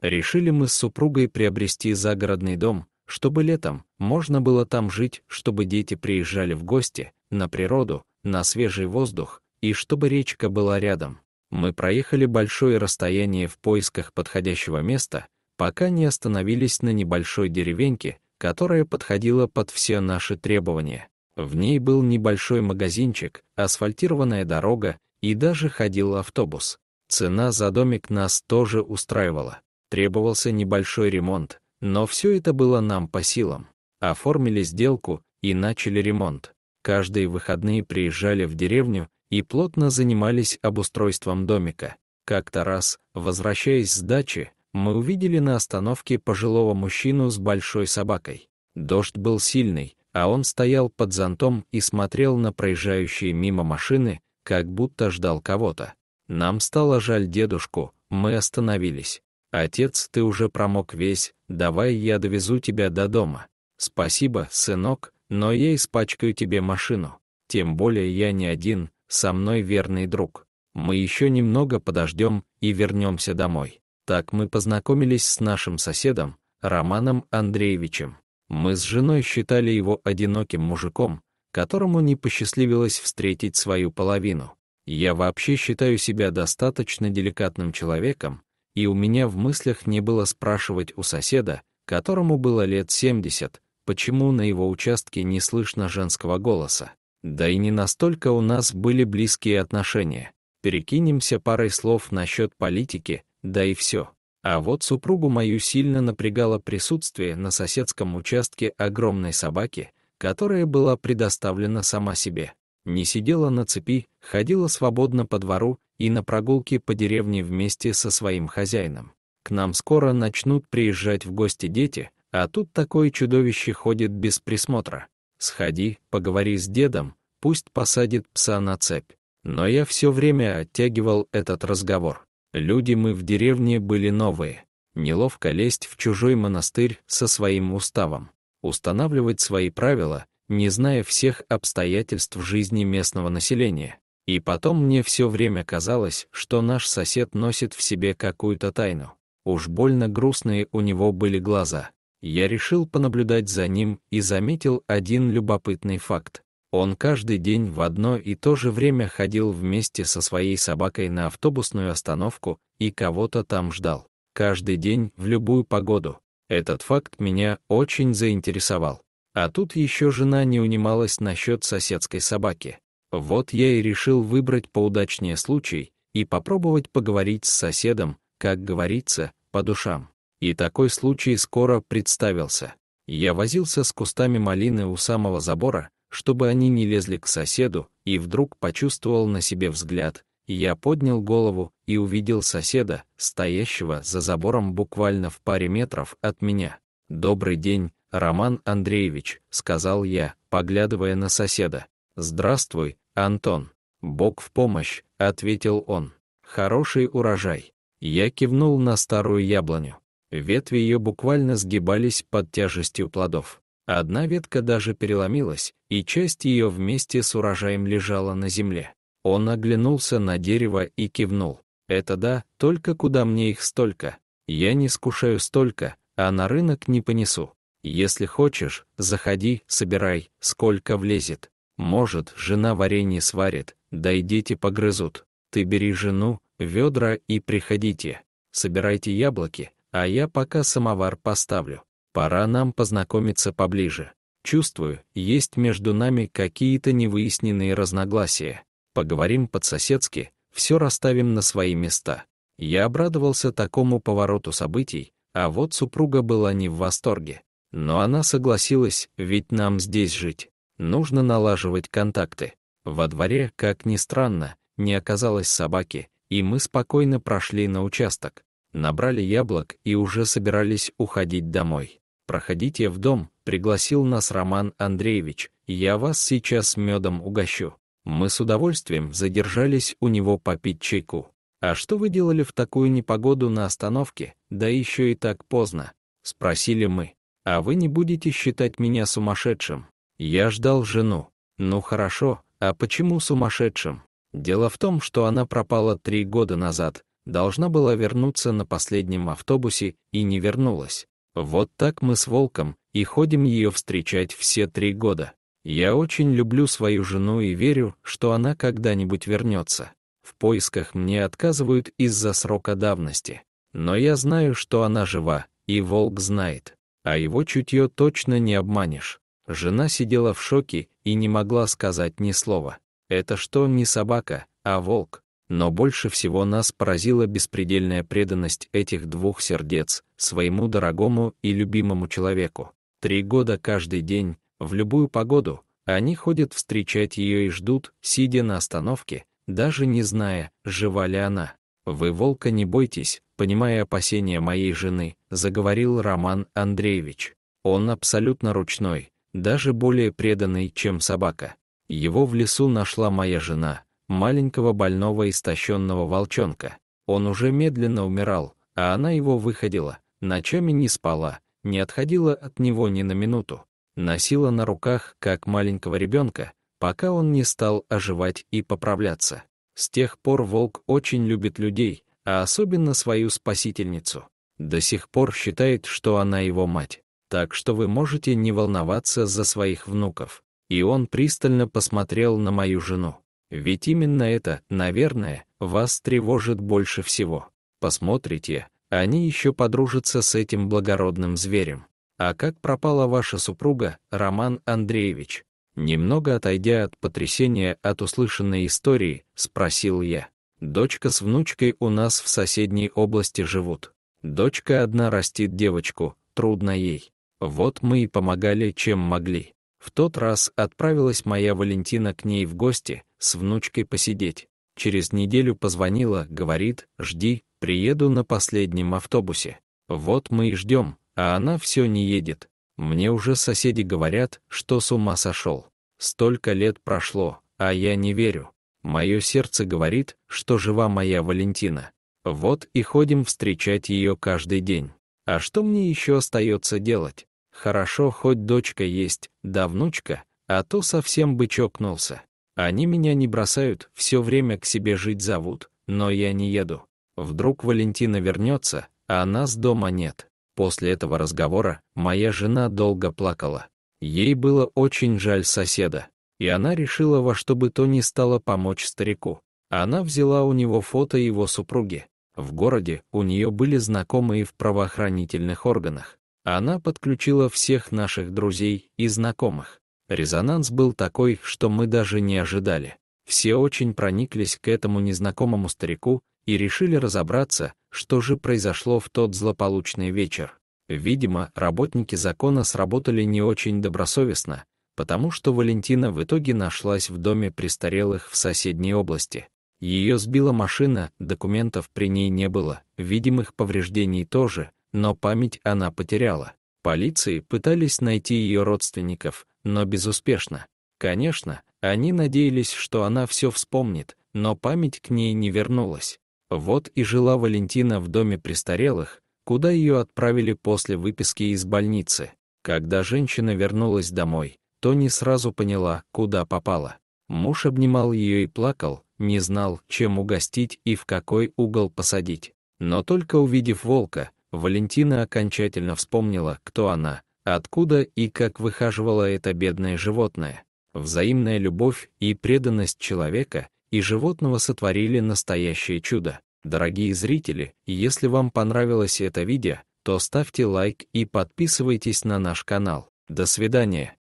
Решили мы с супругой приобрести загородный дом, чтобы летом можно было там жить, чтобы дети приезжали в гости, на природу, на свежий воздух, и чтобы речка была рядом. Мы проехали большое расстояние в поисках подходящего места, пока не остановились на небольшой деревеньке, которая подходила под все наши требования. В ней был небольшой магазинчик, асфальтированная дорога и даже ходил автобус. Цена за домик нас тоже устраивала требовался небольшой ремонт, но все это было нам по силам. Оформили сделку и начали ремонт. Каждые выходные приезжали в деревню и плотно занимались обустройством домика. Как-то раз, возвращаясь с дачи, мы увидели на остановке пожилого мужчину с большой собакой. Дождь был сильный, а он стоял под зонтом и смотрел на проезжающие мимо машины, как будто ждал кого-то. Нам стало жаль дедушку, мы остановились. «Отец, ты уже промок весь, давай я довезу тебя до дома». «Спасибо, сынок, но я испачкаю тебе машину. Тем более я не один, со мной верный друг. Мы еще немного подождем и вернемся домой». Так мы познакомились с нашим соседом, Романом Андреевичем. Мы с женой считали его одиноким мужиком, которому не посчастливилось встретить свою половину. Я вообще считаю себя достаточно деликатным человеком, и у меня в мыслях не было спрашивать у соседа, которому было лет 70, почему на его участке не слышно женского голоса. Да и не настолько у нас были близкие отношения. Перекинемся парой слов насчет политики, да и все. А вот супругу мою сильно напрягало присутствие на соседском участке огромной собаки, которая была предоставлена сама себе. Не сидела на цепи, ходила свободно по двору и на прогулки по деревне вместе со своим хозяином. К нам скоро начнут приезжать в гости дети, а тут такое чудовище ходит без присмотра. Сходи, поговори с дедом, пусть посадит пса на цепь. Но я все время оттягивал этот разговор. Люди мы в деревне были новые. Неловко лезть в чужой монастырь со своим уставом. Устанавливать свои правила, не зная всех обстоятельств жизни местного населения. И потом мне все время казалось, что наш сосед носит в себе какую-то тайну. Уж больно грустные у него были глаза. Я решил понаблюдать за ним и заметил один любопытный факт. Он каждый день в одно и то же время ходил вместе со своей собакой на автобусную остановку и кого-то там ждал. Каждый день в любую погоду. Этот факт меня очень заинтересовал. А тут еще жена не унималась насчет соседской собаки. Вот я и решил выбрать поудачнее случай и попробовать поговорить с соседом, как говорится, по душам. И такой случай скоро представился. Я возился с кустами малины у самого забора, чтобы они не лезли к соседу, и вдруг почувствовал на себе взгляд. Я поднял голову и увидел соседа, стоящего за забором буквально в паре метров от меня. «Добрый день, Роман Андреевич», — сказал я, поглядывая на соседа. «Здравствуй, Антон. Бог в помощь», — ответил он. «Хороший урожай». Я кивнул на старую яблоню. Ветви ее буквально сгибались под тяжестью плодов. Одна ветка даже переломилась, и часть ее вместе с урожаем лежала на земле. Он оглянулся на дерево и кивнул. «Это да, только куда мне их столько? Я не скушаю столько, а на рынок не понесу. Если хочешь, заходи, собирай, сколько влезет. Может, жена варенье сварит, да идите погрызут. Ты бери жену, ведра и приходите. Собирайте яблоки, а я пока самовар поставлю. Пора нам познакомиться поближе. Чувствую, есть между нами какие-то невыясненные разногласия. Поговорим по-соседски, все расставим на свои места. Я обрадовался такому повороту событий, а вот супруга была не в восторге. Но она согласилась, ведь нам здесь жить. Нужно налаживать контакты. Во дворе, как ни странно, не оказалось собаки, и мы спокойно прошли на участок. Набрали яблок и уже собирались уходить домой. «Проходите в дом», — пригласил нас Роман Андреевич. «Я вас сейчас медом угощу». Мы с удовольствием задержались у него попить чайку. «А что вы делали в такую непогоду на остановке, да еще и так поздно?» — спросили мы. «А вы не будете считать меня сумасшедшим?» Я ждал жену. Ну хорошо, а почему сумасшедшим? Дело в том, что она пропала три года назад, должна была вернуться на последнем автобусе и не вернулась. Вот так мы с Волком и ходим ее встречать все три года. Я очень люблю свою жену и верю, что она когда-нибудь вернется. В поисках мне отказывают из-за срока давности. Но я знаю, что она жива, и Волк знает. А его чутье точно не обманешь. Жена сидела в шоке и не могла сказать ни слова. Это что, не собака, а волк. Но больше всего нас поразила беспредельная преданность этих двух сердец своему дорогому и любимому человеку. Три года каждый день, в любую погоду, они ходят встречать ее и ждут, сидя на остановке, даже не зная, жива ли она. «Вы волка не бойтесь», понимая опасения моей жены, заговорил Роман Андреевич. Он абсолютно ручной, даже более преданный, чем собака. Его в лесу нашла моя жена, маленького больного истощенного волчонка. Он уже медленно умирал, а она его выходила, ночами не спала, не отходила от него ни на минуту. Носила на руках, как маленького ребенка, пока он не стал оживать и поправляться. С тех пор волк очень любит людей, а особенно свою спасительницу. До сих пор считает, что она его мать так что вы можете не волноваться за своих внуков. И он пристально посмотрел на мою жену. Ведь именно это, наверное, вас тревожит больше всего. Посмотрите, они еще подружатся с этим благородным зверем. А как пропала ваша супруга, Роман Андреевич? Немного отойдя от потрясения от услышанной истории, спросил я. Дочка с внучкой у нас в соседней области живут. Дочка одна растит девочку, трудно ей. Вот мы и помогали, чем могли. В тот раз отправилась моя Валентина к ней в гости, с внучкой посидеть. Через неделю позвонила, говорит, жди, приеду на последнем автобусе. Вот мы и ждем, а она все не едет. Мне уже соседи говорят, что с ума сошел. Столько лет прошло, а я не верю. Мое сердце говорит, что жива моя Валентина. Вот и ходим встречать ее каждый день. А что мне еще остается делать? Хорошо, хоть дочка есть, да внучка, а то совсем бы чокнулся. Они меня не бросают, все время к себе жить зовут, но я не еду. Вдруг Валентина вернется, а нас дома нет. После этого разговора моя жена долго плакала. Ей было очень жаль соседа, и она решила во что бы то ни стало помочь старику. Она взяла у него фото его супруги. В городе у нее были знакомые в правоохранительных органах. Она подключила всех наших друзей и знакомых. Резонанс был такой, что мы даже не ожидали. Все очень прониклись к этому незнакомому старику и решили разобраться, что же произошло в тот злополучный вечер. Видимо, работники закона сработали не очень добросовестно, потому что Валентина в итоге нашлась в доме престарелых в соседней области. Ее сбила машина, документов при ней не было, видимых повреждений тоже, но память она потеряла. Полиции пытались найти ее родственников, но безуспешно. Конечно, они надеялись, что она все вспомнит, но память к ней не вернулась. Вот и жила Валентина в доме престарелых, куда ее отправили после выписки из больницы. Когда женщина вернулась домой, то не сразу поняла, куда попала. Муж обнимал ее и плакал, не знал, чем угостить и в какой угол посадить. Но только увидев волка, Валентина окончательно вспомнила, кто она, откуда и как выхаживала это бедное животное. Взаимная любовь и преданность человека и животного сотворили настоящее чудо. Дорогие зрители, если вам понравилось это видео, то ставьте лайк и подписывайтесь на наш канал. До свидания.